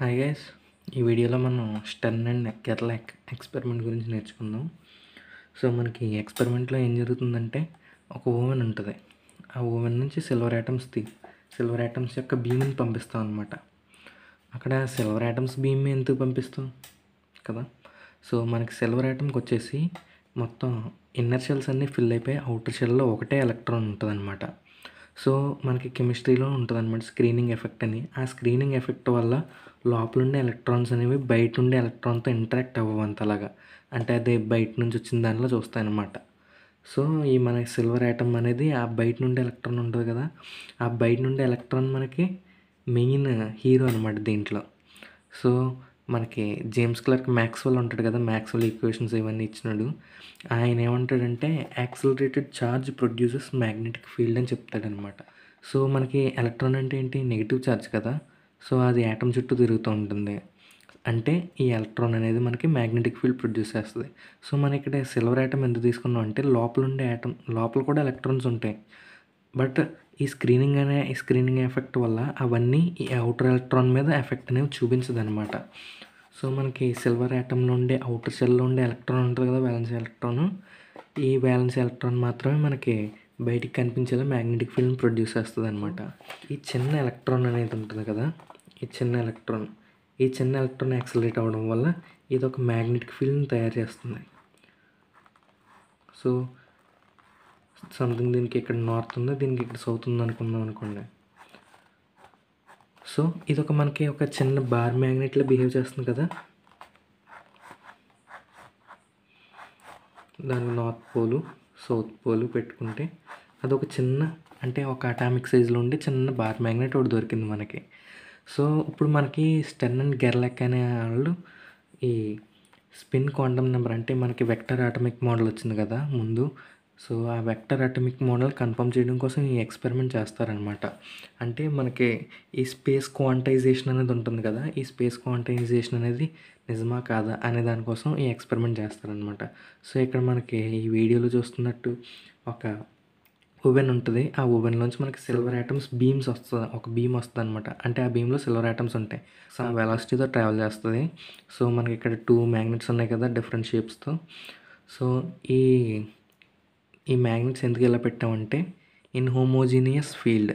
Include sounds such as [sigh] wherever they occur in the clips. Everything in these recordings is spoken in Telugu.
హాయ్ గైస్ ఈ వీడియోలో మనం స్టన్ అండ్ ఎక్ ఎక్స్పెరిమెంట్ గురించి నేర్చుకుందాం సో మనకి ఎక్స్పెరిమెంట్లో ఏం జరుగుతుందంటే ఒక ఓవెన్ ఉంటుంది ఆ ఓవెన్ నుంచి సిల్వర్ ఐటమ్స్ తీ సిల్వర్ ఐటమ్స్ యొక్క బీమ్ని పంపిస్తాం అనమాట అక్కడ సిల్వర్ ఐటమ్స్ బీమ్ ఎందుకు పంపిస్తాం కదా సో మనకి సిల్వర్ ఐటమ్కి వచ్చేసి మొత్తం ఇన్నర్ షెల్స్ అన్నీ ఫిల్ అయిపోయి అవుటర్ షెల్లో ఒకటే ఎలక్ట్రాన్ ఉంటుంది అనమాట సో మనకి కెమిస్ట్రీలో ఉంటుంది అనమాట స్క్రీనింగ్ ఎఫెక్ట్ అని ఆ స్క్రీనింగ్ ఎఫెక్ట్ వల్ల లోపల ఉండే ఎలక్ట్రాన్స్ అనేవి బయట ఉండే ఎలక్ట్రాన్తో ఇంటరాక్ట్ అవ్వవు అంతలాగా అంటే అదే బయట నుంచి వచ్చిన దానిలో చూస్తాయన్నమాట సో ఈ మనకి సిల్వర్ ఐటమ్ అనేది ఆ బయట నుండి ఎలక్ట్రాన్ ఉంటుంది కదా ఆ బయట నుండి ఎలక్ట్రాన్ మనకి మెయిన్ హీరో అనమాట దీంట్లో సో మనకి జేమ్స్ క్లర్క్ మ్యాక్స్వెల్ ఉంటాడు కదా మ్యాక్స్వెల్ ఈక్వేషన్స్ ఇవన్నీ ఇచ్చినాడు ఆయన ఏమంటాడంటే accelerated charge produces magnetic field అని చెప్తాడనమాట సో మనకి ఎలక్ట్రాన్ అంటే ఏంటి నెగిటివ్ ఛార్జ్ కదా సో అది యాటమ్ చుట్టూ తిరుగుతూ ఉంటుంది అంటే ఈ ఎలక్ట్రాన్ అనేది మనకి మ్యాగ్నెటిక్ ఫీల్డ్ ప్రొడ్యూస్ చేస్తుంది సో మన ఇక్కడ సిల్వర్ యాటమ్ ఎందుకు తీసుకున్నాం అంటే లోపల ఉండే యాటమ్ లోపల కూడా ఎలక్ట్రాన్స్ ఉంటాయి బట్ ఈ స్క్రీనింగ్ అనే ఈ స్క్రీనింగ్ ఎఫెక్ట్ వల్ల అవన్నీ ఈ అవుటర్ ఎలక్ట్రాన్ మీద ఎఫెక్ట్ అనేవి చూపించదనమాట సో మనకి సిల్వర్ యాటంలో ఉండే అవుటర్ సెల్లో ఉండే ఎలక్ట్రాన్ ఉంటుంది కదా వ్యాలెన్స్ ఎలక్ట్రాన్ ఈ వ్యాలెన్స్ ఎలక్ట్రాన్ మాత్రమే మనకి బయటికి కనిపించేలా మ్యాగ్నెటిక్ ఫీల్డ్ ప్రొడ్యూస్ చేస్తుంది అనమాట ఈ చిన్న ఎలక్ట్రాన్ అనేది ఉంటుంది కదా ఈ చిన్న ఎలక్ట్రాన్ ఈ చిన్న ఎలక్ట్రాన్ యాక్సిలరేట్ అవ్వడం వల్ల ఇది ఒక మ్యాగ్నెటిక్ ఫీల్డ్ని తయారు చేస్తుంది సో సంథింగ్ దీనికి ఇక్కడ నార్త్ ఉంది దీనికి ఇక్కడ సౌత్ ఉంది అనుకుందాం అనుకోండి సో ఇది ఒక మనకి ఒక చిన్న బార్ మ్యాగ్నెట్లో బిహేవ్ చేస్తుంది కదా దాని నార్త్ పోలు సౌత్ పోలు పెట్టుకుంటే అది ఒక చిన్న అంటే ఒక అటామిక్ సైజులో ఉండే చిన్న బార్ మ్యాగ్నెట్ ఒకటి దొరికింది మనకి సో ఇప్పుడు మనకి స్టెన్ అండ్ గెర్లెక్ అనే వాళ్ళు ఈ స్పిన్ క్వాంటమ్ నెంబర్ అంటే మనకి వెక్టర్ ఆటమిక్ మోడల్ వచ్చింది కదా ముందు సో ఆ వెక్టర్ అటమిక్ మోడల్ కన్ఫర్మ్ చేయడం కోసం ఈ ఎక్స్పెరిమెంట్ చేస్తారనమాట అంటే మనకి ఈ స్పేస్ క్వాంటైజేషన్ అనేది ఉంటుంది కదా ఈ స్పేస్ క్వాంటైజేషన్ అనేది నిజమా కాదా అనే దానికోసం ఈ ఎక్స్పెరిమెంట్ చేస్తారనమాట సో ఇక్కడ మనకి ఈ వీడియోలో చూస్తున్నట్టు ఒక ఓవెన్ ఉంటుంది ఆ ఓవెన్లోంచి మనకి సిల్వర్ ఐటమ్స్ బీమ్స్ వస్తుంది ఒక బీమ్ వస్తుంది అనమాట అంటే ఆ బీమ్లో సిల్వర్ ఐటమ్స్ ఉంటాయి సమ్ వెలాసిటీతో ట్రావెల్ చేస్తుంది సో మనకి ఇక్కడ టూ మ్యాగ్నెట్స్ ఉన్నాయి కదా డిఫరెంట్ షేప్స్తో సో ఈ ఈ మ్యాగ్నెట్స్ ఎందుకు ఎలా పెట్టామంటే ఇన్ హోమోజీనియస్ ఫీల్డ్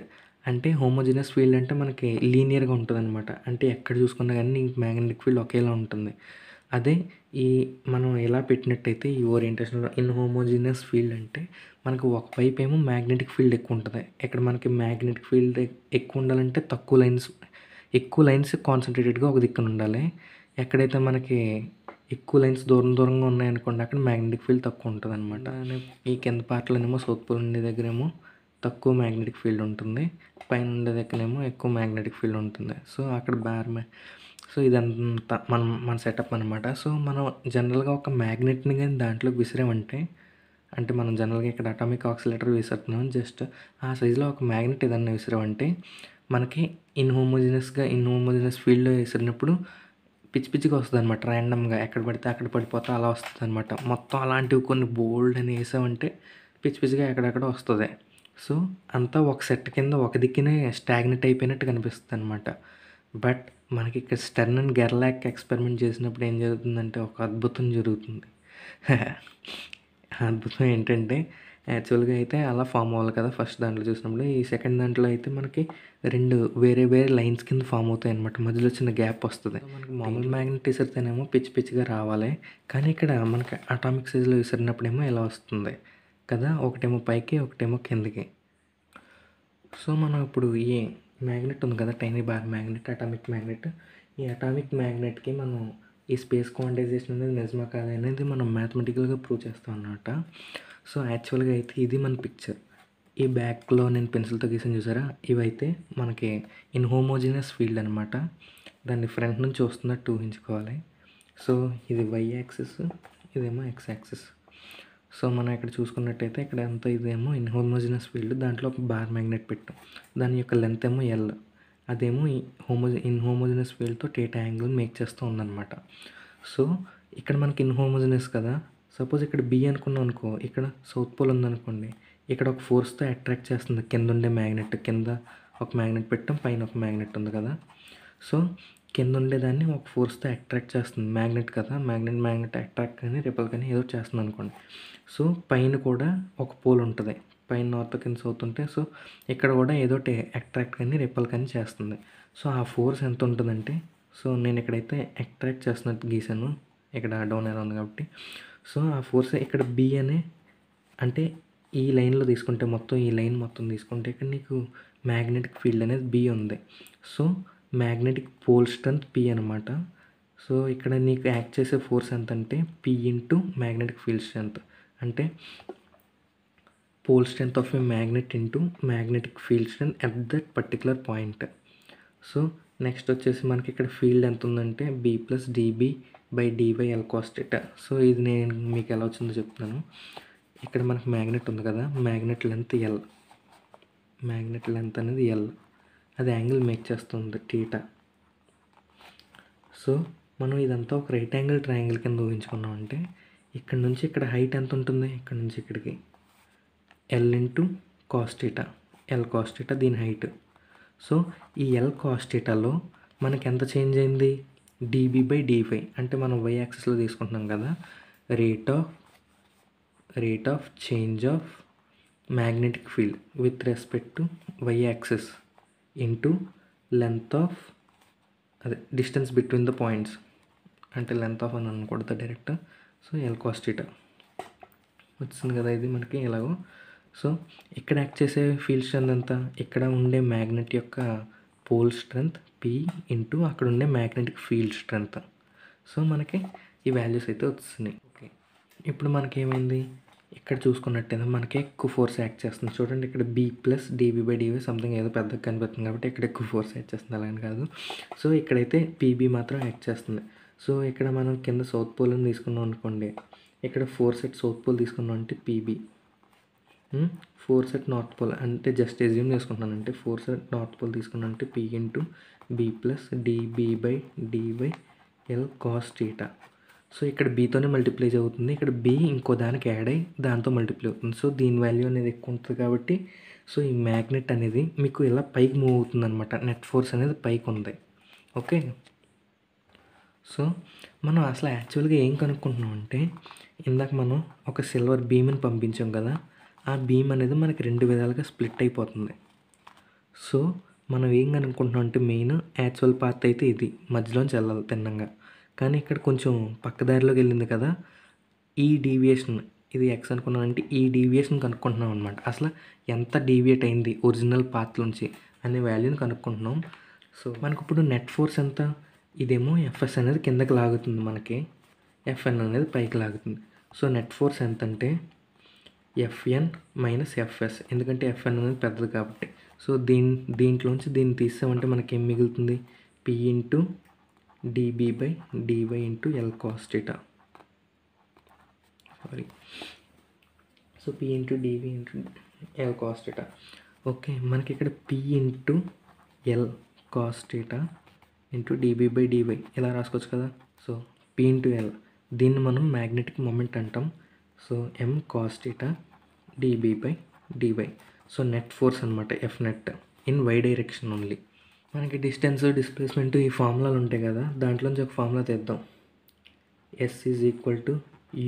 అంటే హోమోజీనియస్ ఫీల్డ్ అంటే మనకి లీనియర్గా ఉంటుంది అనమాట అంటే ఎక్కడ చూసుకున్నా కానీ నీకు మ్యాగ్నెటిక్ ఫీల్డ్ ఒకేలా ఉంటుంది అదే ఈ మనం ఎలా పెట్టినట్టయితే ఈ ఓరియంటేషన్ ఇన్ హోమోజీనియస్ ఫీల్డ్ అంటే మనకు ఒకవైపు ఏమో మ్యాగ్నెటిక్ ఫీల్డ్ ఎక్కువ ఉంటుంది ఇక్కడ మనకి మ్యాగ్నెటిక్ ఫీల్డ్ ఎక్కువ ఉండాలంటే తక్కువ లైన్స్ ఎక్కువ లైన్స్ కాన్సన్ట్రేటెడ్గా ఒక దిక్కున ఉండాలి ఎక్కడైతే మనకి ఎక్కువ లైన్స్ దూరం దూరంగా ఉన్నాయనుకోండి అక్కడ మ్యాగ్నెటిక్ ఫీల్డ్ తక్కువ ఉంటుంది అనమాట ఈ కింద పార్ట్లోనేమో పోల్ ఉండే దగ్గరేమో తక్కువ మ్యాగ్నెటిక్ ఫీల్డ్ ఉంటుంది పైన ఉండే దగ్గరేమో ఎక్కువ మ్యాగ్నెటిక్ ఫీల్డ్ ఉంటుంది సో అక్కడ బార్ సో ఇదంతా మనం మన సెటప్ అనమాట సో మనం జనరల్గా ఒక మ్యాగ్నెట్ని కానీ దాంట్లోకి విసిరామంటే అంటే మనం జనరల్గా ఇక్కడ అటామిక్ ఆక్సిలేటర్ విసురుతున్నాం జస్ట్ ఆ సైజులో ఒక మ్యాగ్నెట్ ఏదన్నా విసిరామంటే మనకి ఇన్హోమోజినస్గా ఇన్హోమోజినస్ ఫీల్డ్లో విసిరినప్పుడు పిచ్చి పిచ్చిగా వస్తుంది అనమాట ర్యాండమ్గా ఎక్కడ పడితే అక్కడ పడిపోతే అలా వస్తుంది అనమాట మొత్తం అలాంటివి కొన్ని బోల్డ్ అని వేసామంటే పిచ్చి పిచ్చిగా ఎక్కడెక్కడ వస్తుంది సో అంతా ఒక సెట్ కింద ఒక దిక్కునే స్టాగ్నెట్ అయిపోయినట్టు కనిపిస్తుంది అనమాట బట్ మనకి ఇక్కడ స్టెర్న్ అండ్ గెర్లాక్ ఎక్స్పెరిమెంట్ చేసినప్పుడు ఏం జరుగుతుందంటే ఒక అద్భుతం జరుగుతుంది [laughs] అద్భుతం ఏంటంటే యాక్చువల్గా అయితే అలా ఫామ్ అవ్వాలి కదా ఫస్ట్ దాంట్లో చూసినప్పుడు ఈ సెకండ్ దాంట్లో అయితే మనకి రెండు వేరే వేరే లైన్స్ కింద ఫామ్ అవుతాయి అనమాట మధ్యలో చిన్న గ్యాప్ వస్తుంది మనకి మామూలు మ్యాగ్నెటీసర్తోనేమో పిచ్చి పిచ్చిగా రావాలి కానీ ఇక్కడ మనకి అటామిక్ సైజులో విసిరినప్పుడేమో ఇలా వస్తుంది కదా ఒకటేమో పైకి ఒకటేమో కిందకి సో మనం ఇప్పుడు ఈ మ్యాగ్నెట్ ఉంది కదా tiny bar magnet atomic magnet ఈ అటామిక్ మ్యాగ్నెట్కి మనం ఈ స్పేస్ క్వాంటైజేషన్ అనేది నిజమా కాదా అనేది మనం మ్యాథమెటికల్గా ప్రూవ్ చేస్తాం అన్నమాట సో యాక్చువల్గా అయితే ఇది మన పిక్చర్ ఈ బ్యాక్లో నేను పెన్సిల్తో గీసాను చూసారా ఇవైతే మనకి ఇన్ ఇన్హోమోజినస్ ఫీల్డ్ అనమాట దాన్ని ఫ్రంట్ నుంచి వస్తున్నట్టు ఊహించుకోవాలి సో ఇది వై యాక్సెస్ ఇదేమో ఎక్స్ యాక్సెస్ సో మనం ఇక్కడ చూసుకున్నట్టయితే ఇక్కడ ఎంత ఇదేమో ఇన్ ఇన్హోమోజినస్ ఫీల్డ్ దాంట్లో ఒక బార్ మ్యాగ్నెట్ పెట్టాం దాని యొక్క లెంత్ ఏమో ఎల్ అదేమో హోమో ఇన్హోమోజినస్ ఫీల్డ్తో టేటా యాంగిల్ మేక్ చేస్తూ ఉందన్నమాట సో ఇక్కడ మనకి ఇన్హోమోజినస్ కదా సపోజ్ ఇక్కడ బి అనుకున్నాం అనుకో ఇక్కడ సౌత్ పోల్ ఉందనుకోండి ఇక్కడ ఒక ఫోర్స్తో అట్రాక్ట్ చేస్తుంది కింద ఉండే మ్యాగ్నెట్ కింద ఒక మ్యాగ్నెట్ పెట్టాం పైన ఒక మ్యాగ్నెట్ ఉంది కదా సో కింద ఉండేదాన్ని ఒక ఫోర్స్తో అట్రాక్ట్ చేస్తుంది మ్యాగ్నెట్ కదా మ్యాగ్నెట్ మ్యాగ్నెట్ అట్రాక్ట్ కానీ రిపల్ కానీ ఏదో చేస్తుంది అనుకోండి సో పైన కూడా ఒక పోల్ ఉంటుంది పైన నార్త్ సౌత్ అవుతుంటే సో ఇక్కడ కూడా ఏదో అట్రాక్ట్ కానీ రిపల్ కానీ చేస్తుంది సో ఆ ఫోర్స్ ఎంత ఉంటుందంటే సో నేను ఇక్కడైతే అట్రాక్ట్ చేస్తున్నట్టు గీసాను ఇక్కడ డౌన్ ఎలా ఉంది కాబట్టి సో ఆ ఫోర్స్ ఇక్కడ బి అనే అంటే ఈ లైన్లో తీసుకుంటే మొత్తం ఈ లైన్ మొత్తం తీసుకుంటే ఇక్కడ నీకు మ్యాగ్నెటిక్ ఫీల్డ్ అనేది బి ఉంది so magnetic pole strength P అనమాట సో ఇక్కడ నీకు యాక్ట్ చేసే ఫోర్స్ ఎంత అంటే P into magnetic field strength అంటే pole strength of a magnet into magnetic field strength at that particular point so next వచ్చేసి మనకి ఇక్కడ ఫీల్డ్ ఎంత ఉందంటే B plus dB by dy L cos theta so ఇది నేను మీకు ఎలా వచ్చిందో చెప్తున్నాను ఇక్కడ మనకి మ్యాగ్నెట్ ఉంది కదా magnet length L magnet length అనేది ఎల్ అది యాంగిల్ మేక్ చేస్తుంది టీటా సో మనం ఇదంతా ఒక రైట్ యాంగిల్ ట్రయాంగిల్ కింద ఊహించుకున్నాం అంటే ఇక్కడ నుంచి ఇక్కడ హైట్ ఎంత ఉంటుంది ఇక్కడ నుంచి ఇక్కడికి L into cos theta L cos theta దీని హైట్ సో ఈ ఎల్ కాస్టిటాలో మనకి ఎంత చేంజ్ అయింది డీబీ బై డీఫై అంటే మనం వై యాక్సెస్లో తీసుకుంటున్నాం కదా rate of rate of change of magnetic field with respect to y axis into length of అదే డిస్టెన్స్ బిట్వీన్ ద పాయింట్స్ అంటే లెంత్ ఆఫ్ అని అనకూడదు డైరెక్ట్ సో ఎల్ కాస్టిటా వచ్చింది కదా ఇది మనకి ఎలాగో సో ఇక్కడ యాక్ట్ చేసే ఫీల్డ్ స్ట్రెంత్ అంతా ఇక్కడ ఉండే మ్యాగ్నెట్ యొక్క పోల్ స్ట్రెంత్ పి ఇంటూ అక్కడ ఉండే మ్యాగ్నెటిక్ ఫీల్డ్ స్ట్రెంత్ సో మనకి ఈ వాల్యూస్ అయితే వస్తున్నాయి ఓకే ఇప్పుడు మనకి ఏమైంది ఇక్కడ చూసుకున్నట్టయితే మనకి ఎక్కువ ఫోర్స్ యాక్ట్ చేస్తుంది చూడండి ఇక్కడ B plus dB by dv something ఏదో పెద్దగా కనిపిస్తుంది కాబట్టి ఇక్కడ ఎక్కువ ఫోర్స్ యాక్ట్ చేస్తుంది అలాగని కాదు సో ఇక్కడైతే పీబీ మాత్రం యాక్ట్ చేస్తుంది సో ఇక్కడ మనం కింద సౌత్ పోల్ని తీసుకున్నాం అనుకోండి ఇక్కడ ఫోర్ సెట్ సౌత్ పోల్ తీసుకున్నాం అంటే PB force at north pole అంటే జస్ట్ ఎజ్యూమ్ చేసుకుంటున్నాను అంటే ఫోర్ సెట్ నార్త్ పోల్ తీసుకున్నానంటే P into B plus dB by dy L cos theta so ఇక్కడ బీతోనే మల్టిప్లై అవుతుంది ఇక్కడ బీ ఇంకో దానికి యాడ్ అయ్యి దాంతో మల్టిప్లై అవుతుంది సో దీని వాల్యూ అనేది ఎక్కువ ఉంటుంది కాబట్టి సో ఈ మ్యాగ్నెట్ అనేది మీకు ఇలా పైకి మూవ్ అవుతుంది అనమాట నెట్ ఫోర్స్ అనేది పైకి ఉంది ఓకే సో మనం అసలు యాక్చువల్గా ఏం కనుక్కుంటున్నాం అంటే ఇందాక మనం ఒక సిల్వర్ బీమ్ని పంపించాం కదా ఆ బీమ్ అనేది మనకి రెండు విధాలుగా స్ప్లిట్ అయిపోతుంది సో మనం ఏం కనుక్కుంటున్నాం అంటే మెయిన్ యాక్చువల్ పార్ట్ అయితే ఇది మధ్యలో చల్లాలి తిన్నంగా కానీ ఇక్కడ కొంచెం పక్కదారిలోకి వెళ్ళింది కదా ఈ డీవియేషన్ ఇది ఎక్స్ అనుకున్నానంటే ఈ డీవియేషన్ కనుక్కుంటున్నాం అనమాట అసలు ఎంత డీవియేట్ అయింది ఒరిజినల్ పార్ట్ నుంచి అనే వాల్యూని కనుక్కుంటున్నాం సో మనకి ఇప్పుడు నెట్ ఫోర్స్ ఎంత ఇదేమో ఎఫ్ఎస్ అనేది కిందకి లాగుతుంది మనకి ఎఫ్ఎన్ అనేది పైకి లాగుతుంది సో నెట్ ఫోర్స్ ఎంత అంటే ఎఫ్ఎన్ మైనస్ ఎఫ్ఎస్ ఎందుకంటే ఎఫ్ఎన్ అనేది పెద్దది కాబట్టి సో దీని దీంట్లోంచి దీన్ని తీసామంటే మనకి ఏం మిగులుతుంది P into dB by dy into L cos theta sorry so P into dv into L cos theta okay మనకి ఇక్కడ P into L cos theta into dB by dy ఇలా రాసుకోవచ్చు కదా సో పి ఇంటూ ఎల్ దీన్ని మనం మ్యాగ్నెటిక్ మూమెంట్ అంటాం so M cos theta dB by dy so net force అనమాట F net in why direction only మనకి డిస్టెన్స్ డిస్ప్లేస్మెంట్ ఈ ఫార్ములాలు ఉంటాయి కదా దాంట్లో నుంచి ఒక formula తెద్దాం S is equal to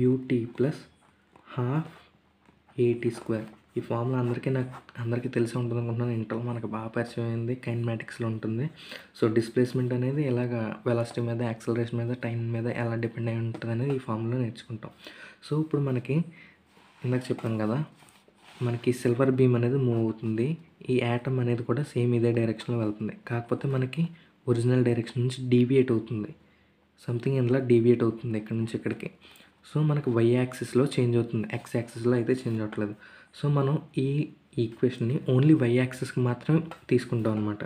ut plus half at square ఈ ఫార్ములా అందరికీ నాకు అందరికీ తెలిసి ఉంటుంది అనుకుంటున్నాను ఇంటర్లో మనకు బాగా పరిచయం అయింది కైన్మాటిక్స్లో ఉంటుంది సో డిస్ప్లేస్మెంట్ అనేది ఎలాగ వెలాసిటీ మీద యాక్సలరేషన్ మీద టైం మీద ఎలా డిపెండ్ అయి ఉంటుంది అనేది ఈ ఫార్ములా నేర్చుకుంటాం సో ఇప్పుడు మనకి ఇందాక చెప్పాం కదా మనకి సిల్వర్ బీమ్ అనేది మూవ్ అవుతుంది ఈ యాటమ్ అనేది కూడా సేమ్ ఇదే డైరెక్షన్లో వెళ్తుంది కాకపోతే మనకి ఒరిజినల్ డైరెక్షన్ నుంచి డీవియేట్ అవుతుంది సంథింగ్ ఇందులో డీవియేట్ అవుతుంది ఇక్కడ నుంచి ఇక్కడికి సో మనకు వై యాక్సిస్లో చేంజ్ అవుతుంది ఎక్స్ యాక్సిస్లో అయితే చేంజ్ అవ్వట్లేదు సో మనం ఈ ఈక్వేషన్ని ఓన్లీ వై యాక్సిస్కి మాత్రమే తీసుకుంటాం అనమాట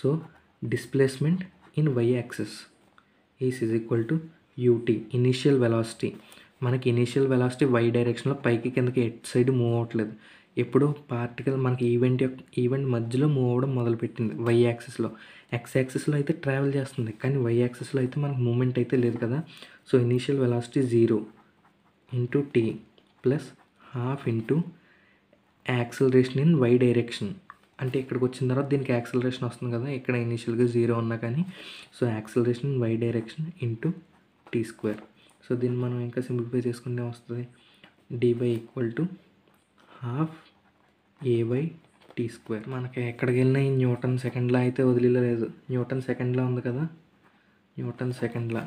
so displacement in Y axis is is equal to u t initial velocity మనకి ఇనీషియల్ వెలాసిటీ వై డైరెక్షన్లో పైకి కిందకి ఎట్ సైడ్ మూవ్ అవ్వట్లేదు ఎప్పుడో పార్టికల్ మనకి ఈవెంట్ యొక్క ఈవెంట్ మధ్యలో మూవ్ అవ్వడం మొదలుపెట్టింది వై యాక్సిస్లో ఎక్స్ యాక్సిస్లో అయితే ట్రావెల్ చేస్తుంది కానీ వై యాక్సిస్లో అయితే మనకు మూమెంట్ అయితే లేదు కదా so initial velocity zero into T plus half into acceleration in why direction అంటే ఇక్కడికి వచ్చిన తర్వాత దీనికి యాక్సిలరేషన్ వస్తుంది కదా ఇక్కడ ఇనీషియల్గా జీరో ఉన్నా కానీ so acceleration in why direction into T square so దీన్ని మనం ఇంకా సింప్లిఫై చేసుకుంటే వస్తుంది dy equal to half a y T square మనకి ఎక్కడికి వెళ్ళినా ఈ న్యూటన్ సెకండ్లా అయితే వదిలేదు న్యూటన్ సెకండ్లా ఉంది కదా న్యూటన్ సెకండ్లా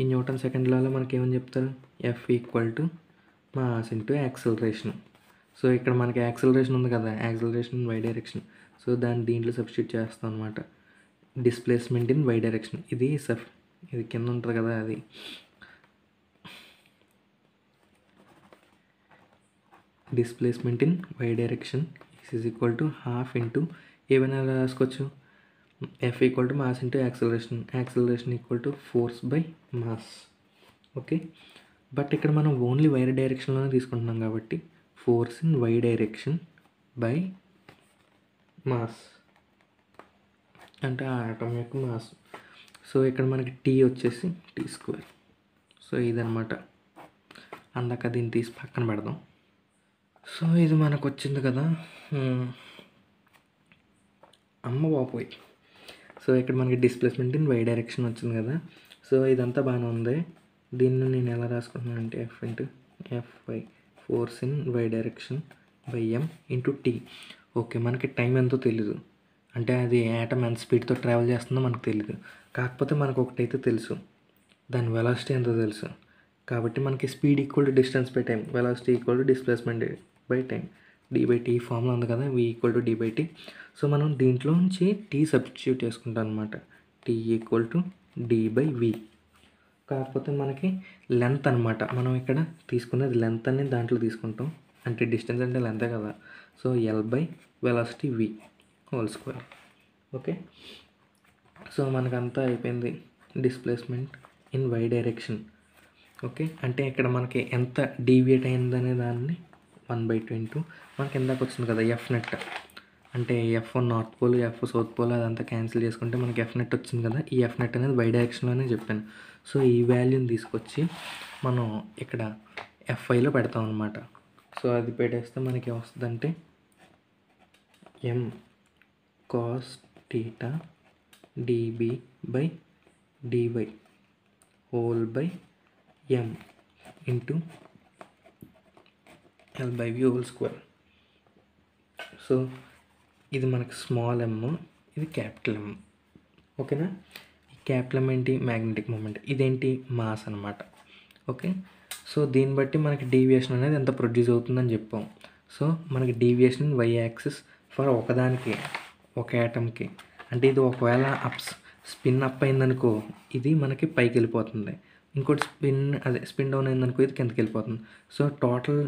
ఈ న్యూటన్ సెకండ్లలో మనకి ఏమని చెప్తారు F equal to mass into acceleration so ఇక్కడ మనకి యాక్సిలరేషన్ ఉంది కదా acceleration in why direction so దాన్ని దీంట్లో సబ్స్టిట్యూట్ చేస్తాం అనమాట డిస్ప్లేస్మెంట్ ఇన్ వై డైరెక్షన్ ఇది సఫ్ ఇది కింద ఉంటుంది కదా అది displacement in why direction is equal to half into ఏమైనా రాసుకోవచ్చు F equal to mass into acceleration acceleration equal to force by mass okay but ఇక్కడ మనం ఓన్లీ వైర్ డైరెక్షన్లోనే తీసుకుంటున్నాం కాబట్టి force in why direction by mass అంటే ఆ ఆటం యొక్క మాస్ సో ఇక్కడ మనకి టీ వచ్చేసి టీ స్క్వేర్ సో ఇదనమాట అందాక దీన్ని తీసి పక్కన పెడదాం సో ఇది మనకు వచ్చింది కదా అమ్మ బాపోయ్ సో ఇక్కడ మనకి డిస్ప్లేస్మెంట్ ఇన్ వై డైరెక్షన్ వచ్చింది కదా సో ఇదంతా బాగానే ఉంది దీన్ని నేను ఎలా రాసుకుంటున్నాను అంటే F into Y force in why direction Y M into T okay మనకి టైం ఎంతో తెలీదు అంటే అది యాటమ్ ఎంత స్పీడ్తో ట్రావెల్ చేస్తుందో మనకు తెలియదు కాకపోతే మనకు ఒకటైతే తెలుసు దాని వెలాసిటీ ఎంతో తెలుసు కాబట్టి మనకి speed equal to distance by time velocity equal to displacement by time D by T formula ఉంది కదా V equal to D by T so మనం దీంట్లో నుంచి టీ సబ్స్టిట్యూట్ చేసుకుంటాం అనమాట T equal to D by V కాకపోతే మనకి లెంత్ అనమాట మనం ఇక్కడ తీసుకునేది లెంత్ అనేది దాంట్లో తీసుకుంటాం అంటే డిస్టెన్స్ అంటే లెంతే కదా so L by velocity V whole square okay so మనకంతా అయిపోయింది displacement in why direction okay అంటే ఇక్కడ మనకి ఎంత డీవియేట్ అయిందనే దాన్ని వన్ బై ట్వంటూ మనకి ఎందాక వచ్చింది కదా ఎఫ్ నెట్ అంటే F north pole F south pole అదంతా క్యాన్సిల్ చేసుకుంటే మనకి ఎఫ్ నెట్ వచ్చింది కదా ఈ ఎఫ్ నెట్ అనేది బై డైరెక్షన్లోనే చెప్పాను సో ఈ వాల్యూని తీసుకొచ్చి మనం ఇక్కడ ఎఫ్ఐలో పెడతాం అనమాట సో అది పెట్టేస్తే మనకి వస్తుందంటే M cos theta D B by D Y whole by M into L by V whole square so ఇది మనకు స్మాల్ ఎమ్ ఇది క్యాపిటల్ ఎమ్ ఓకేనా ఈ క్యాపిటల్ ఎమ్ ఏంటి మ్యాగ్నెటిక్ మూమెంట్ ఇదేంటి మాస్ అనమాట ఓకే సో దీన్ని బట్టి మనకి డీవియేషన్ అనేది ఎంత ప్రొడ్యూస్ అవుతుందని చెప్పాం సో మనకి డీవియేషన్ వై యాక్సిస్ ఫర్ ఒకదానికి ఒక యాటమ్కి అంటే ఇది ఒకవేళ అప్స్ స్పిన్ అప్ అయిందనుకో ఇది మనకి పైకి వెళ్ళిపోతుంది ఇంకోటి స్పిన్ అదే స్పిన్ డౌన్ అయిందనుకో ఇది కిందకి వెళ్ళిపోతుంది సో టోటల్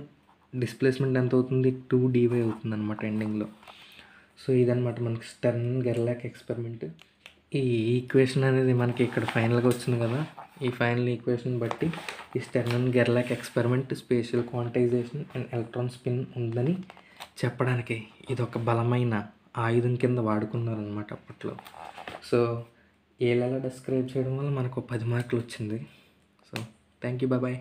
డిస్ప్లేస్మెంట్ ఎంత అవుతుంది టూ డివై అవుతుంది అనమాట ఎండింగ్లో సో ఇదనమాట మనకి స్టర్న్ గెర్లాక్ ఎక్స్పెరిమెంట్ ఈ ఈక్వేషన్ అనేది మనకి ఇక్కడ ఫైనల్గా వచ్చింది కదా ఈ ఫైనల్ ఈక్వేషన్ బట్టి ఈ స్టెర్నన్ గెర్లాక్ experiment spatial quantization and electron spin ఉందని చెప్పడానికి ఇది ఒక బలమైన ఆయుధం కింద వాడుకున్నారనమాట అప్పట్లో సో ఏలా డిస్క్రైబ్ చేయడం వల్ల మనకు పది మార్కులు వచ్చింది సో థ్యాంక్ యూ బాయ్